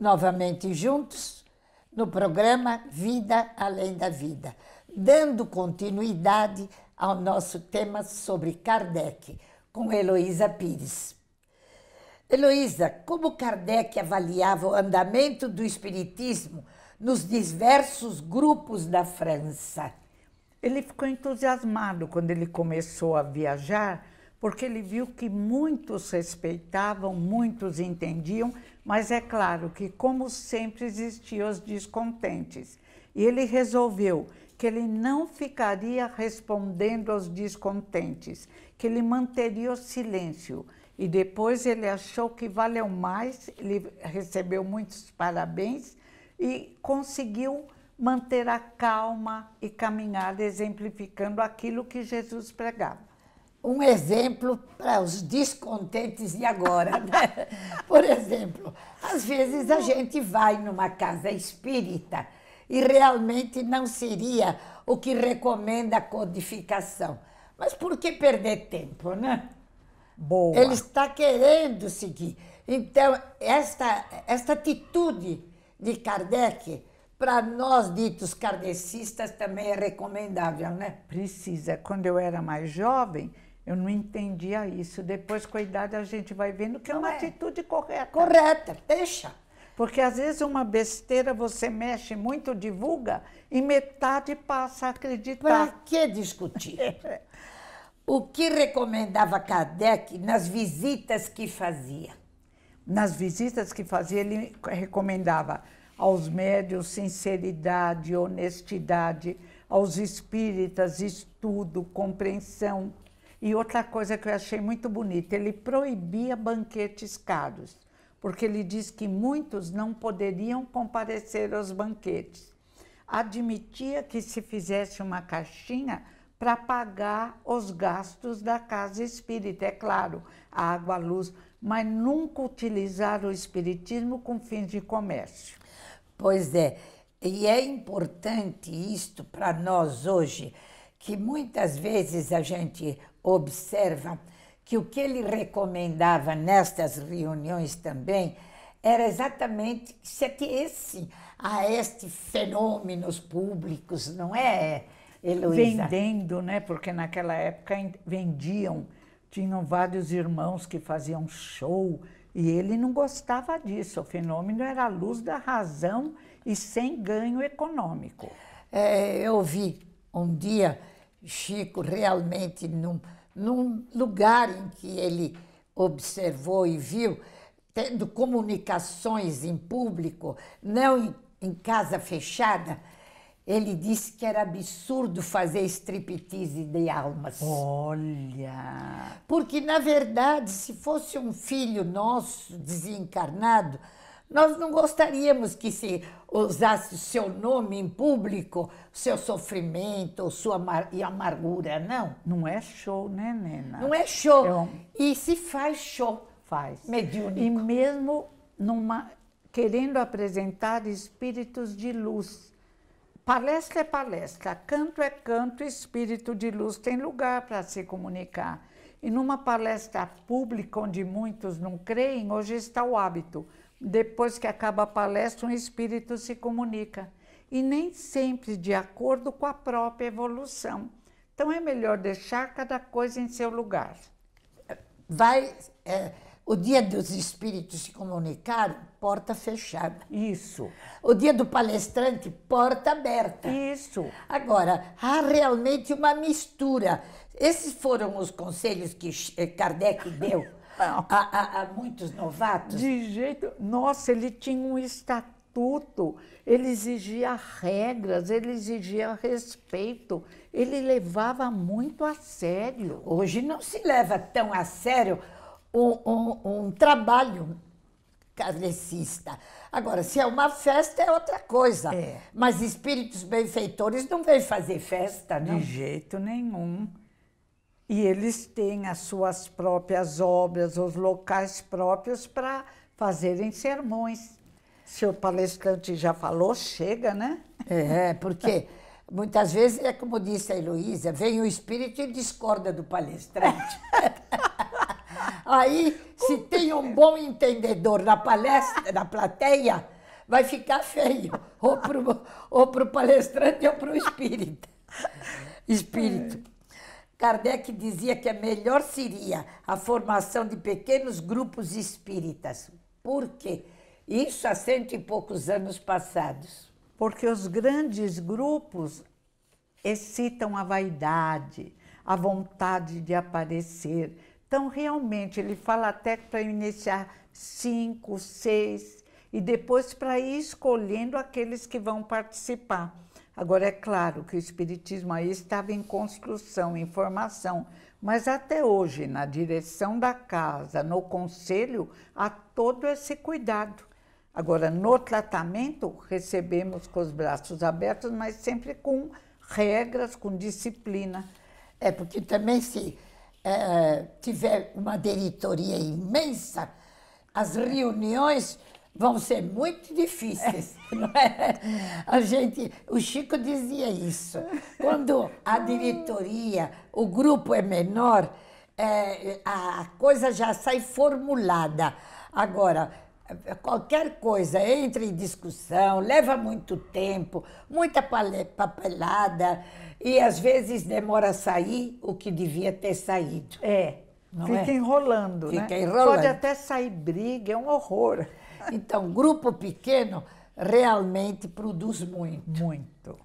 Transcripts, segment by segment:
novamente juntos no programa Vida Além da Vida, dando continuidade ao nosso tema sobre Kardec, com Heloísa Pires. Heloísa, como Kardec avaliava o andamento do Espiritismo nos diversos grupos da França? Ele ficou entusiasmado quando ele começou a viajar porque ele viu que muitos respeitavam, muitos entendiam, mas é claro que, como sempre, existiam os descontentes. E ele resolveu que ele não ficaria respondendo aos descontentes, que ele manteria o silêncio. E depois ele achou que valeu mais, ele recebeu muitos parabéns e conseguiu manter a calma e caminhar exemplificando aquilo que Jesus pregava um exemplo para os descontentes de agora. Né? Por exemplo, às vezes a gente vai numa casa espírita e realmente não seria o que recomenda a codificação. Mas por que perder tempo, né? Boa. Ele está querendo seguir. Então, esta, esta atitude de Kardec, para nós ditos kardecistas, também é recomendável, né? Precisa. Quando eu era mais jovem, eu não entendia isso. Depois, com a idade, a gente vai vendo que é não é uma é. atitude correta. Correta, deixa. Porque às vezes uma besteira você mexe muito, divulga, e metade passa a acreditar. Para que discutir? o que recomendava Kardec nas visitas que fazia? Nas visitas que fazia, ele recomendava aos médios sinceridade, honestidade, aos espíritas estudo, compreensão, e outra coisa que eu achei muito bonita, ele proibia banquetes caros, porque ele diz que muitos não poderiam comparecer aos banquetes. Admitia que se fizesse uma caixinha para pagar os gastos da casa espírita, é claro, a água, a luz, mas nunca utilizar o espiritismo com fins de comércio. Pois é, e é importante isto para nós hoje, que muitas vezes a gente observa que o que ele recomendava nestas reuniões também era exatamente é que se atesse a estes fenômenos públicos, não é, Heloísa? Vendendo, né? Porque naquela época vendiam, tinham vários irmãos que faziam show e ele não gostava disso. O fenômeno era a luz da razão e sem ganho econômico. É, eu vi um dia Chico realmente num. Não num lugar em que ele observou e viu, tendo comunicações em público, não em, em casa fechada, ele disse que era absurdo fazer striptease de almas. Olha! Porque, na verdade, se fosse um filho nosso desencarnado, nós não gostaríamos que se usasse o seu nome em público, seu sofrimento, sua amar e amargura, não. Não é show, né, Nena? Não é show. É um... E se faz show. Faz. Mediúnico. E mesmo numa querendo apresentar espíritos de luz. Palestra é palestra, canto é canto, espírito de luz tem lugar para se comunicar. E numa palestra pública, onde muitos não creem, hoje está o hábito. Depois que acaba a palestra, um espírito se comunica. E nem sempre de acordo com a própria evolução. Então é melhor deixar cada coisa em seu lugar. Vai. É, o dia dos espíritos se comunicar, porta fechada. Isso. O dia do palestrante, porta aberta. Isso. Agora, há realmente uma mistura. Esses foram os conselhos que eh, Kardec deu a, Há, muitos novatos? De jeito. Nossa, ele tinha um estatuto, ele exigia regras, ele exigia respeito, ele levava muito a sério. Hoje não se leva tão a sério um, um, um trabalho kardecista. Agora, se é uma festa, é outra coisa. É. Mas espíritos benfeitores não vêm fazer festa, não? De jeito nenhum. E eles têm as suas próprias obras, os locais próprios para fazerem sermões. Seu palestrante já falou, chega, né? É, porque muitas vezes é como disse a Heloísa, vem o espírito e discorda do palestrante. Aí, se tem um bom entendedor na palestra, na plateia, vai ficar feio. Ou para o palestrante ou para o é. espírito. Espírito. Kardec dizia que a melhor seria a formação de pequenos grupos espíritas. Por quê? Isso há cento e poucos anos passados. Porque os grandes grupos excitam a vaidade, a vontade de aparecer. Então, realmente, ele fala até para iniciar cinco, seis, e depois para ir escolhendo aqueles que vão participar. Agora, é claro que o Espiritismo aí estava em construção, em formação, mas até hoje, na direção da casa, no conselho, há todo esse cuidado. Agora, no tratamento, recebemos com os braços abertos, mas sempre com regras, com disciplina. É, porque também se é, tiver uma diretoria imensa, as reuniões vão ser muito difíceis. É. É? A gente, o Chico dizia isso. Quando a diretoria, o grupo é menor, é, a coisa já sai formulada. Agora, qualquer coisa entra em discussão, leva muito tempo, muita papelada e às vezes demora a sair o que devia ter saído. É. Não fica é? enrolando, Fica né? enrolando. Pode até sair briga, é um horror. Então, grupo pequeno realmente produz muito. Muito.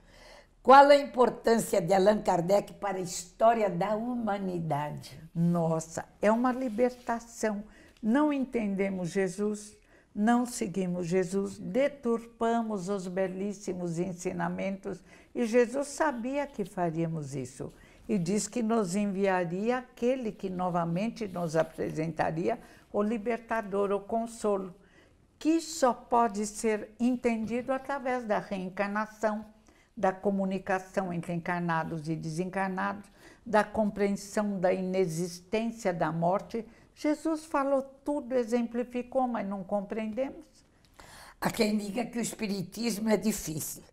Qual a importância de Allan Kardec para a história da humanidade? Nossa, é uma libertação. Não entendemos Jesus, não seguimos Jesus, deturpamos os belíssimos ensinamentos e Jesus sabia que faríamos isso e diz que nos enviaria aquele que novamente nos apresentaria o libertador, o consolo que só pode ser entendido através da reencarnação, da comunicação entre encarnados e desencarnados, da compreensão da inexistência da morte. Jesus falou tudo, exemplificou, mas não compreendemos. Há quem diga que o espiritismo é difícil,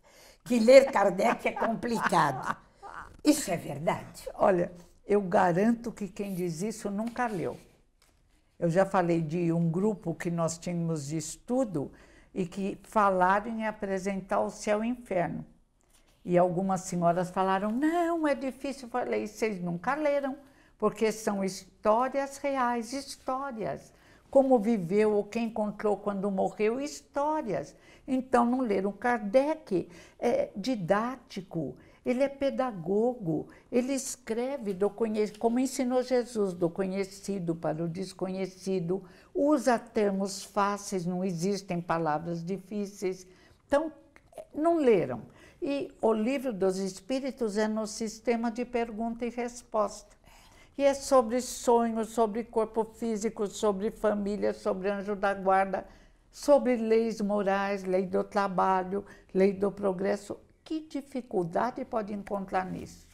que ler Kardec é complicado. Isso é verdade. Olha, eu garanto que quem diz isso nunca leu. Eu já falei de um grupo que nós tínhamos de estudo e que falaram em apresentar o céu e o inferno. E algumas senhoras falaram: não, é difícil. Eu falei: vocês nunca leram, porque são histórias reais, histórias. Como viveu, o que encontrou quando morreu, histórias. Então, não leram. Kardec é didático ele é pedagogo, ele escreve do conhecido, como ensinou Jesus, do conhecido para o desconhecido, usa termos fáceis, não existem palavras difíceis. Então, não leram. E o livro dos Espíritos é no sistema de pergunta e resposta. E é sobre sonhos, sobre corpo físico, sobre família, sobre anjo da guarda, sobre leis morais, lei do trabalho, lei do progresso, que dificuldade pode encontrar nisso?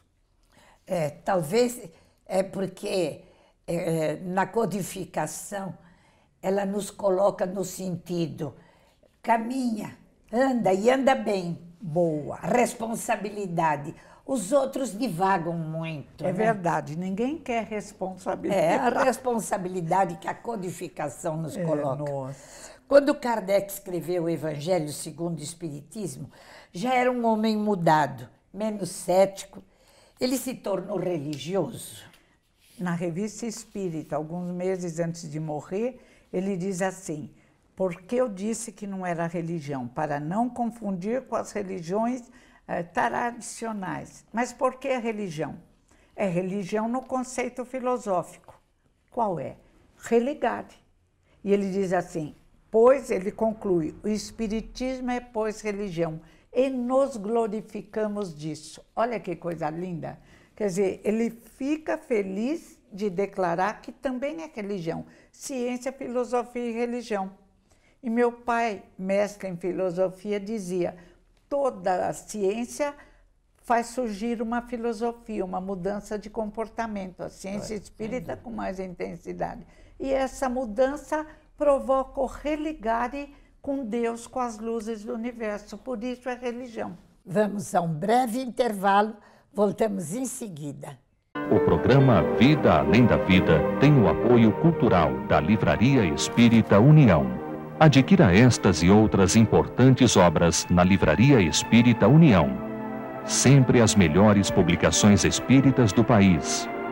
É, talvez é porque é, é, na codificação ela nos coloca no sentido caminha, anda e anda bem. Boa. Responsabilidade. Os outros divagam muito. É né? verdade, ninguém quer responsabilidade. É a responsabilidade que a codificação nos é, coloca. É, nossa. Quando Kardec escreveu o Evangelho segundo o Espiritismo, já era um homem mudado, menos cético. Ele se tornou religioso. Na revista Espírita, alguns meses antes de morrer, ele diz assim: porque eu disse que não era religião, para não confundir com as religiões eh, tradicionais. Mas por que religião? É religião no conceito filosófico. Qual é? Religar. E ele diz assim: Pois, ele conclui, o Espiritismo é, pois, religião. E nos glorificamos disso. Olha que coisa linda. Quer dizer, ele fica feliz de declarar que também é religião. Ciência, filosofia e religião. E meu pai, mestre em filosofia, dizia: toda a ciência faz surgir uma filosofia, uma mudança de comportamento. A ciência é, espírita com mais intensidade. E essa mudança provoca o religare com Deus, com as luzes do universo. Por isso é religião. Vamos a um breve intervalo, voltamos em seguida. O programa Vida Além da Vida tem o apoio cultural da Livraria Espírita União. Adquira estas e outras importantes obras na Livraria Espírita União. Sempre as melhores publicações espíritas do país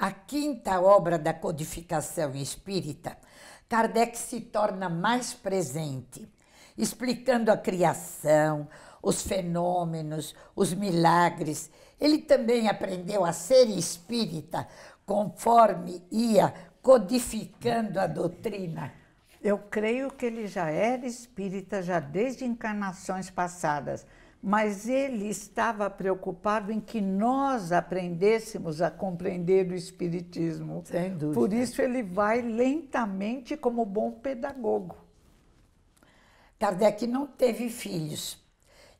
a quinta obra da codificação espírita, Kardec se torna mais presente, explicando a criação, os fenômenos, os milagres. Ele também aprendeu a ser espírita conforme ia codificando a doutrina. Eu creio que ele já era espírita já desde encarnações passadas mas ele estava preocupado em que nós aprendêssemos a compreender o Espiritismo. Sem dúvida. Por isso ele vai lentamente como bom pedagogo. Kardec não teve filhos.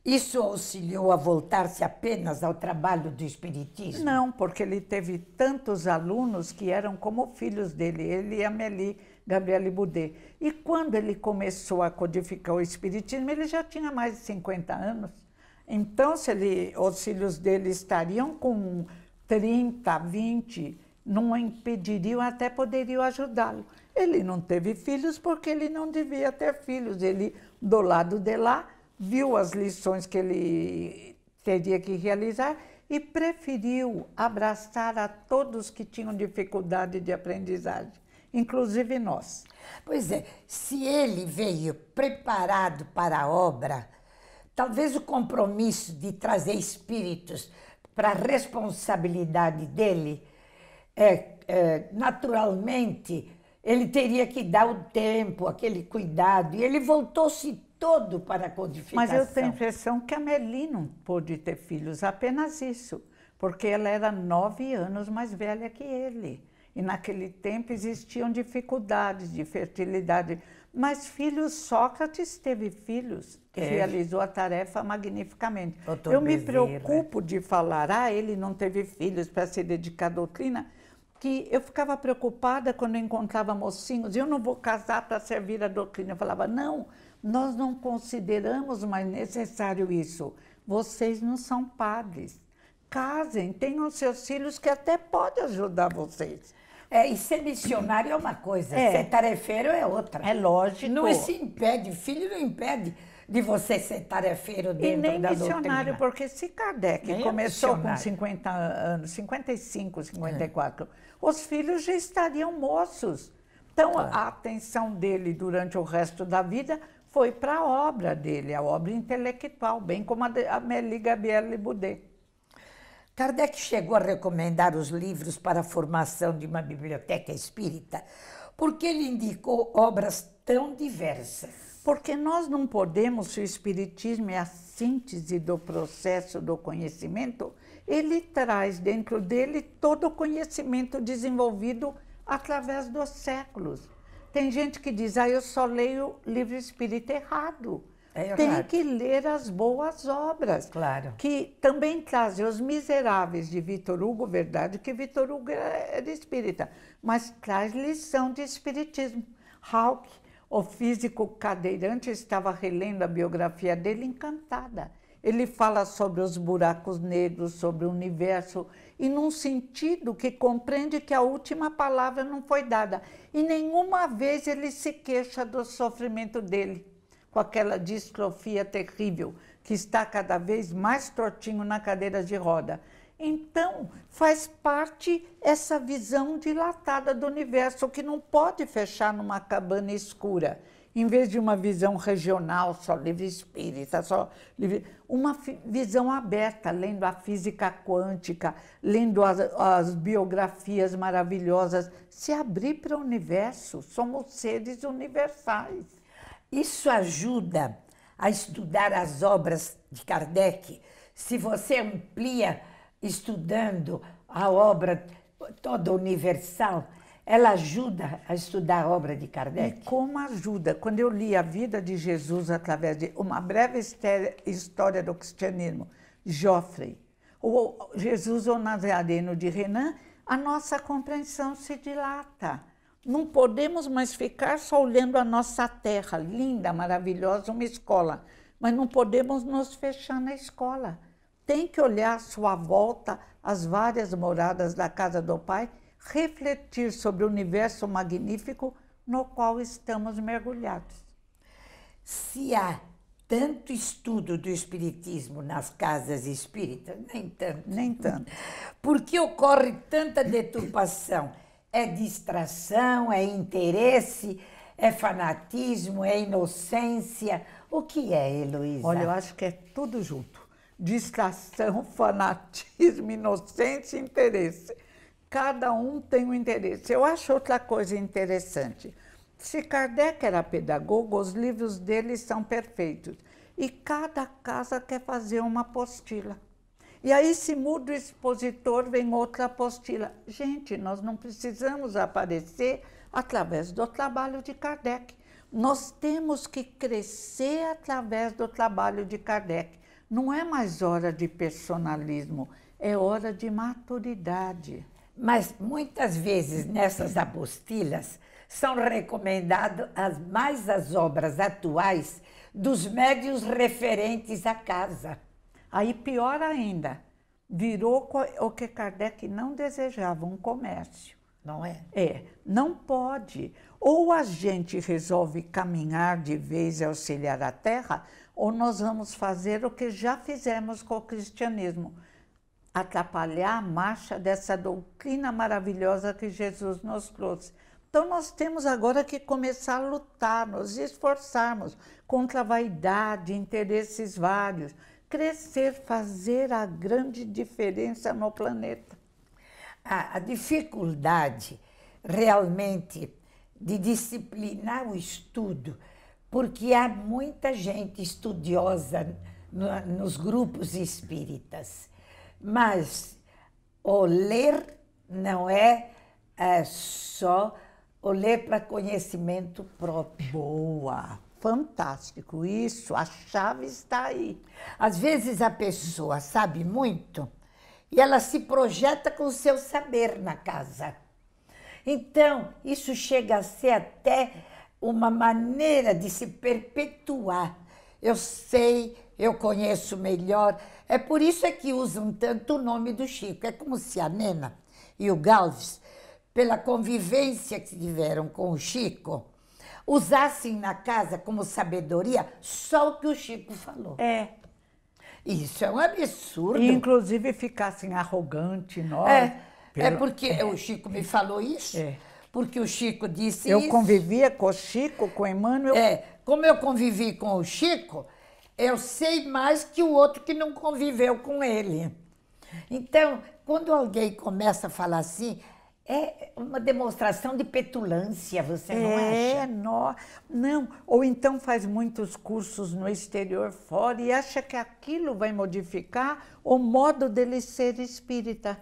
Isso auxiliou a voltar-se apenas ao trabalho do Espiritismo? Não, porque ele teve tantos alunos que eram como filhos dele, ele e Amélie Gabriele Boudet. E quando ele começou a codificar o Espiritismo, ele já tinha mais de 50 anos. Então, se ele, os filhos dele estariam com 30, 20, não impediriam, até poderiam ajudá-lo. Ele não teve filhos porque ele não devia ter filhos. Ele, do lado de lá, viu as lições que ele teria que realizar e preferiu abraçar a todos que tinham dificuldade de aprendizagem, inclusive nós. Pois é, se ele veio preparado para a obra, talvez o compromisso de trazer espíritos para a responsabilidade dele, é, é, naturalmente ele teria que dar o tempo, aquele cuidado, e ele voltou-se todo para a codificação. Mas eu tenho a impressão que a Merlin não pôde ter filhos, apenas isso, porque ela era nove anos mais velha que ele. E naquele tempo existiam dificuldades de fertilidade mas filhos, Sócrates teve filhos que é. realizou a tarefa magnificamente. Doutor Eu Bezerra. me preocupo de falar, ah, ele não teve filhos para se dedicar à doutrina, que eu ficava preocupada quando eu encontrava mocinhos, eu não vou casar para servir a doutrina. Eu falava, não, nós não consideramos mais necessário isso. Vocês não são padres. Casem, tenham seus filhos que até podem ajudar vocês. É, e ser missionário é uma coisa, é. ser tarefeiro é outra. É lógico. Não se impede, filho não impede de você ser tarefeiro dentro e nem missionário, doutrina. porque se Kardec nem começou com 50 anos, 55, 54, é. os filhos já estariam moços. Então, é. a atenção dele durante o resto da vida foi para a obra dele, a obra intelectual, bem como a de Amélie Gabrielle Boudet. Kardec chegou a recomendar os livros para a formação de uma biblioteca espírita porque ele indicou obras tão diversas. Porque nós não podemos, se o Espiritismo é a síntese do processo do conhecimento, ele traz dentro dele todo o conhecimento desenvolvido através dos séculos. Tem gente que diz, ah, eu só leio livro espírita errado. É tem que ler as boas obras. Claro. Que também trazem Os Miseráveis de Vitor Hugo, verdade, que Vitor Hugo era espírita, mas traz lição de espiritismo. Hawke, o físico cadeirante, estava relendo a biografia dele encantada. Ele fala sobre os buracos negros, sobre o universo, e num sentido que compreende que a última palavra não foi dada. E nenhuma vez ele se queixa do sofrimento dele com aquela distrofia terrível, que está cada vez mais tortinho na cadeira de roda. Então, faz parte essa visão dilatada do universo, que não pode fechar numa cabana escura. Em vez de uma visão regional, só livre espírita, só livre... uma visão aberta, lendo a física quântica, lendo as, as biografias maravilhosas, se abrir para o universo, somos seres universais. Isso ajuda a estudar as obras de Kardec. Se você amplia estudando a obra toda universal, ela ajuda a estudar a obra de Kardec? E como ajuda? Quando eu li a vida de Jesus através de uma breve história do cristianismo, Joffrey, ou Jesus ou Nazareno de Renan, a nossa compreensão se dilata. Não podemos mais ficar só olhando a nossa terra, linda, maravilhosa, uma escola, mas não podemos nos fechar na escola. Tem que olhar à sua volta as várias moradas da casa do Pai, refletir sobre o universo magnífico no qual estamos mergulhados. Se há tanto estudo do espiritismo nas casas espíritas, nem tanto. Nem tanto. Por que ocorre tanta deturpação? é distração, é interesse, é fanatismo, é inocência. O que é, Heloísa? Olha, eu acho que é tudo junto. Distração, fanatismo, inocência e interesse. Cada um tem um interesse. Eu acho outra coisa interessante. Se Kardec era pedagogo, os livros dele são perfeitos. E cada casa quer fazer uma apostila. E aí se muda o expositor, vem outra apostila. Gente, nós não precisamos aparecer através do trabalho de Kardec. Nós temos que crescer através do trabalho de Kardec. Não é mais hora de personalismo, é hora de maturidade. Mas muitas vezes nessas apostilas são recomendadas mais as obras atuais dos médios referentes à casa Aí pior ainda, virou o que Kardec não desejava, um comércio. Não é? É, não pode. Ou a gente resolve caminhar de vez e auxiliar a terra, ou nós vamos fazer o que já fizemos com o cristianismo atrapalhar a marcha dessa doutrina maravilhosa que Jesus nos trouxe. Então nós temos agora que começar a lutar, nos esforçarmos contra a vaidade, interesses vários, crescer, fazer a grande diferença no planeta. A, a dificuldade realmente de disciplinar o estudo, porque há muita gente estudiosa no, nos grupos espíritas, mas o ler não é, é só o ler para conhecimento próprio. Boa! Fantástico, isso, a chave está aí. Às vezes a pessoa sabe muito e ela se projeta com o seu saber na casa. Então, isso chega a ser até uma maneira de se perpetuar. Eu sei, eu conheço melhor. É por isso é que usam tanto o nome do Chico. É como se a Nena e o Galves, pela convivência que tiveram com o Chico, usassem na casa como sabedoria só o que o Chico falou. É. Isso é um absurdo. E, inclusive ficassem arrogante, nós. É, é pelo... é porque é. o Chico me falou isso. É. Porque o Chico disse eu isso. Eu convivia com o Chico, com o Emmanuel. É, como eu convivi com o Chico, eu sei mais que o outro que não conviveu com ele. Então, quando alguém começa a falar assim, é uma demonstração de petulância, você não é. acha? É, não, não. Ou então faz muitos cursos no exterior fora e acha que aquilo vai modificar o modo dele ser espírita.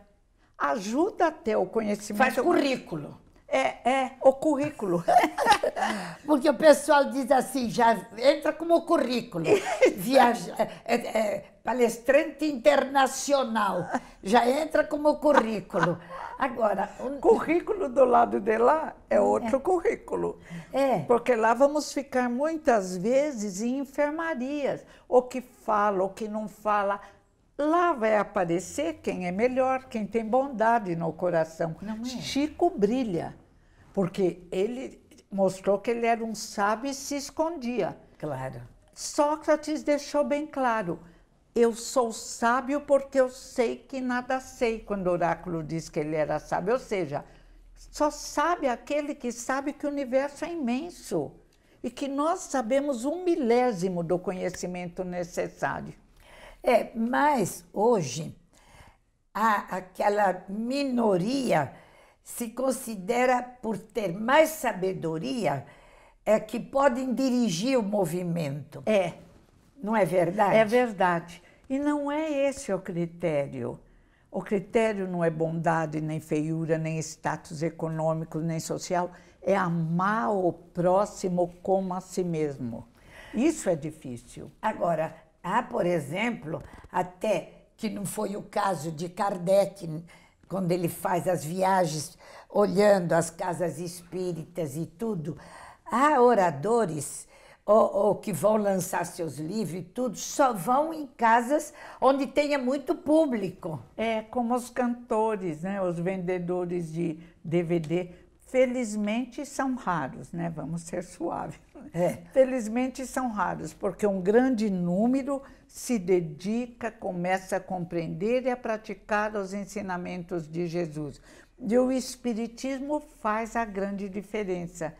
Ajuda até o conhecimento. Faz currículo. É, é, o currículo. Porque o pessoal diz assim, já entra como currículo. Viaja, é, é, é, palestrante internacional, já entra como currículo. Agora, um... currículo do lado de lá é outro é. currículo. É. Porque lá vamos ficar muitas vezes em enfermarias, o que fala, o que não fala, Lá vai aparecer quem é melhor, quem tem bondade no coração. É. Chico brilha, porque ele mostrou que ele era um sábio e se escondia. Claro. Sócrates deixou bem claro: eu sou sábio porque eu sei que nada sei, quando o oráculo diz que ele era sábio. Ou seja, só sabe aquele que sabe que o universo é imenso e que nós sabemos um milésimo do conhecimento necessário. É, mas hoje, a, aquela minoria se considera, por ter mais sabedoria, é que podem dirigir o movimento. É. Não é verdade? É verdade. E não é esse o critério. O critério não é bondade, nem feiura, nem status econômico, nem social. É amar o próximo como a si mesmo. Isso é difícil. Agora, ah, por exemplo, até que não foi o caso de Kardec, quando ele faz as viagens olhando as casas espíritas e tudo, há oradores ou, ou, que vão lançar seus livros e tudo, só vão em casas onde tenha muito público. É, como os cantores, né? os vendedores de DVD. Felizmente são raros, né? Vamos ser suaves. É. Felizmente são raros, porque um grande número se dedica, começa a compreender e a praticar os ensinamentos de Jesus. E o Espiritismo faz a grande diferença.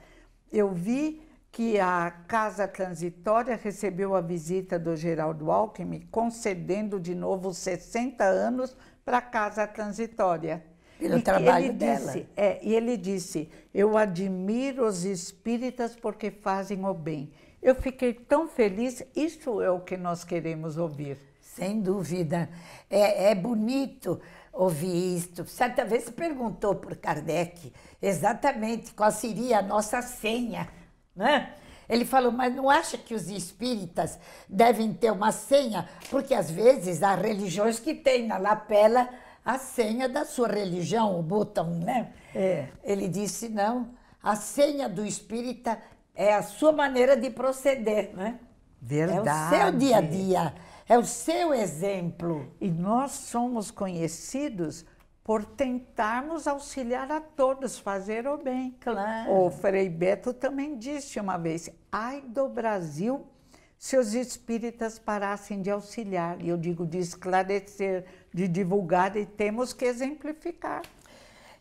Eu vi que a Casa Transitória recebeu a visita do Geraldo Alckmin, concedendo de novo 60 anos para a Casa Transitória. Pelo e trabalho dela. Disse, é, e ele disse: Eu admiro os espíritas porque fazem o bem. Eu fiquei tão feliz, isso é o que nós queremos ouvir. Sem dúvida. É, é bonito ouvir isto. Certa vez se perguntou por Kardec exatamente qual seria a nossa senha, né? Ele falou, mas não acha que os espíritas devem ter uma senha? Porque às vezes há religiões que têm na lapela a senha da sua religião, o botão, né? É. Ele disse, não, a senha do espírita é a sua maneira de proceder, né? Verdade. É o seu dia a dia, é o seu exemplo. E nós somos conhecidos por tentarmos auxiliar a todos, fazer o bem. Claro. O Frei Beto também disse uma vez: ai do Brasil se os espíritas parassem de auxiliar, e eu digo de esclarecer, de divulgar, e temos que exemplificar.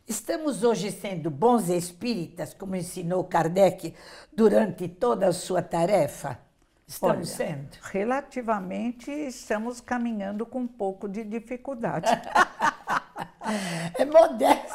Estamos hoje sendo bons espíritas, como ensinou Kardec durante toda a sua tarefa? Estamos Olha, sendo? Relativamente, estamos caminhando com um pouco de dificuldade. é modesta.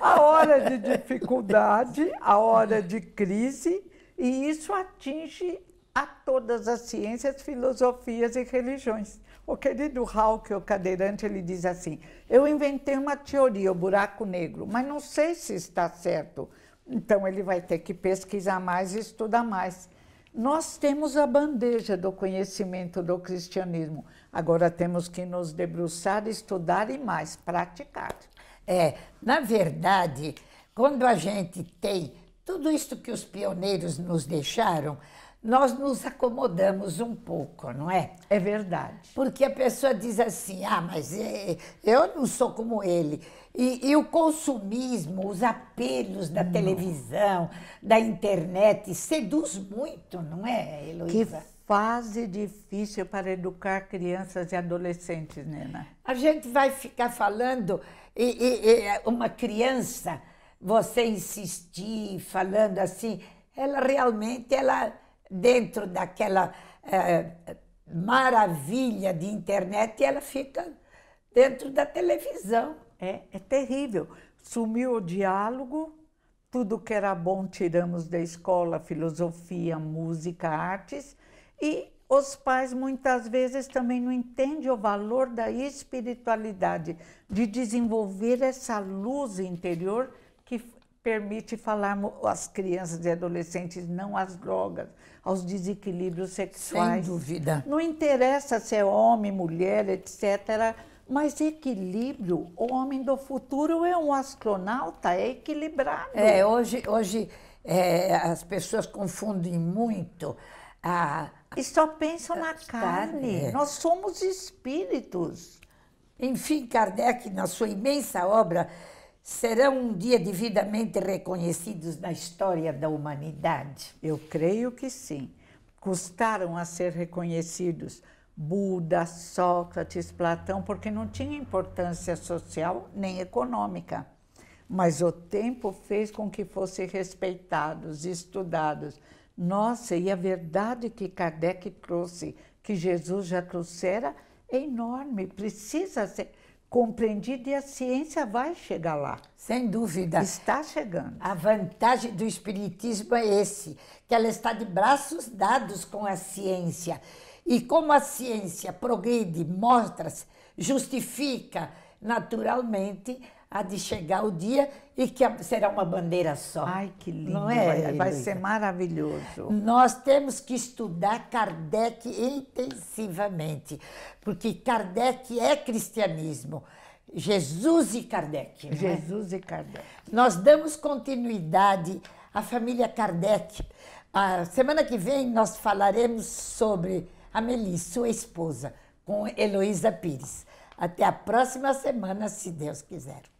A, a hora de dificuldade, a hora de crise, e isso atinge a todas as ciências, filosofias e religiões. O querido Hawke, o cadeirante, ele diz assim: Eu inventei uma teoria, o buraco negro, mas não sei se está certo. Então ele vai ter que pesquisar mais e estudar mais. Nós temos a bandeja do conhecimento do cristianismo. Agora temos que nos debruçar, estudar e mais praticar. É, na verdade, quando a gente tem tudo isso que os pioneiros nos deixaram, nós nos acomodamos um pouco, não é? É verdade. Porque a pessoa diz assim: ah, mas eh, eu não sou como ele. E, e o consumismo, os apelos da não. televisão, da internet, seduz muito, não é, Heloísa? Que fase difícil para educar crianças e adolescentes, Nena. A gente vai ficar falando, e, e, e uma criança, você insistir, falando assim, ela realmente, ela dentro daquela é, maravilha de internet e ela fica dentro da televisão. É, é terrível. Sumiu o diálogo, tudo que era bom tiramos da escola, filosofia, música, artes, e os pais muitas vezes também não entendem o valor da espiritualidade, de desenvolver essa luz interior permite falar às crianças e adolescentes não às drogas, aos desequilíbrios sexuais. Sem dúvida. Não interessa se é homem, mulher, etc. Mas equilíbrio, o homem do futuro é um astronauta, é equilibrado. É, hoje, hoje é, as pessoas confundem muito a. E só pensam na carne. É. Nós somos espíritos. Enfim, Kardec, na sua imensa obra, serão um dia devidamente reconhecidos na história da humanidade? Eu creio que sim. Custaram a ser reconhecidos Buda, Sócrates, Platão, porque não tinha importância social nem econômica. Mas o tempo fez com que fossem respeitados, estudados. Nossa, e a verdade que Kardec trouxe, que Jesus já trouxera, é enorme, precisa ser compreendida e a ciência vai chegar lá. Sem dúvida. Está chegando. A vantagem do espiritismo é esse, que ela está de braços dados com a ciência. E como a ciência progride, mostra, justifica naturalmente há de chegar o dia e que será uma bandeira só. Ai, que lindo! Não é? Vai, vai ser maravilhoso. Nós temos que estudar Kardec intensivamente, porque Kardec é cristianismo. Jesus e Kardec. Né? Jesus e Kardec. Nós damos continuidade à família Kardec. A semana que vem nós falaremos sobre a Melissa, sua esposa, com Heloísa Pires. Até a próxima semana, se Deus quiser.